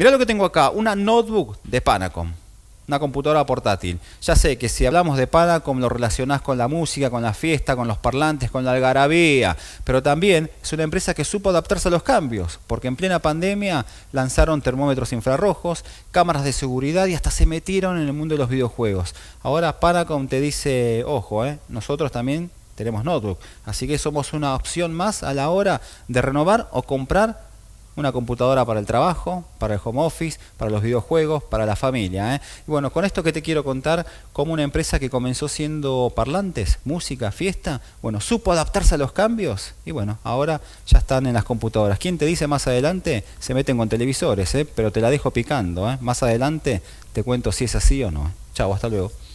Mirá lo que tengo acá, una notebook de Panacom, una computadora portátil. Ya sé que si hablamos de Panacom lo relacionás con la música, con la fiesta, con los parlantes, con la algarabía, pero también es una empresa que supo adaptarse a los cambios, porque en plena pandemia lanzaron termómetros infrarrojos, cámaras de seguridad y hasta se metieron en el mundo de los videojuegos. Ahora Panacom te dice, ojo, eh, nosotros también tenemos notebook, así que somos una opción más a la hora de renovar o comprar una computadora para el trabajo, para el home office, para los videojuegos, para la familia. ¿eh? Y bueno, con esto que te quiero contar, como una empresa que comenzó siendo parlantes, música, fiesta, bueno, supo adaptarse a los cambios y bueno, ahora ya están en las computadoras. ¿Quién te dice más adelante? Se meten con televisores, ¿eh? pero te la dejo picando. ¿eh? Más adelante te cuento si es así o no. Chao, hasta luego.